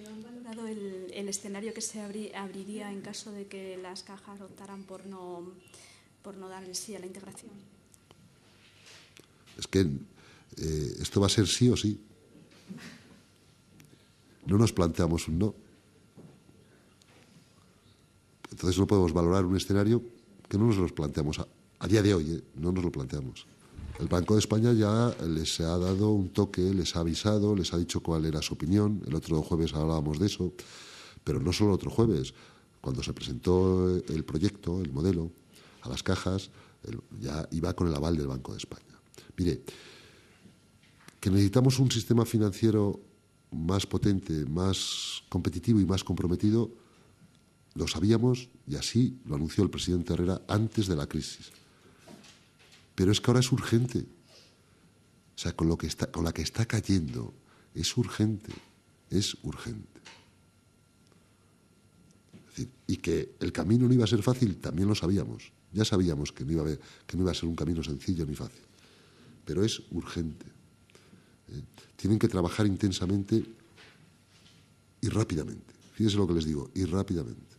¿Y han valorado el, escenario que se abriría en caso de que las cajas optaran por no, por no dar el sí a la integración? Es que eh, esto va a ser sí o sí. No nos planteamos un no. Entonces no podemos valorar un escenario que no nos lo planteamos a, día de hoy, ¿eh? no nos lo planteamos. El Banco de España ya les ha dado un toque, les ha avisado, les ha dicho cuál era su opinión. El otro jueves hablábamos de eso, pero no solo el otro jueves. Cuando se presentó el proyecto, el modelo, a las cajas, ya iba con el aval del Banco de España. Mire, que necesitamos un sistema financiero más potente, más competitivo y más comprometido, lo sabíamos y así lo anunció el presidente Herrera antes de la crisis. Pero es que ahora es urgente. O sea, con, lo que está, con la que está cayendo, es urgente, es urgente. y que el camino no iba a ser fácil, también lo sabíamos. Ya sabíamos que no iba a, ser un camino sencillo ni fácil. Pero es urgente. ¿eh? Tienen que trabajar intensamente y rápidamente. Fíjense lo que les digo, y rápidamente.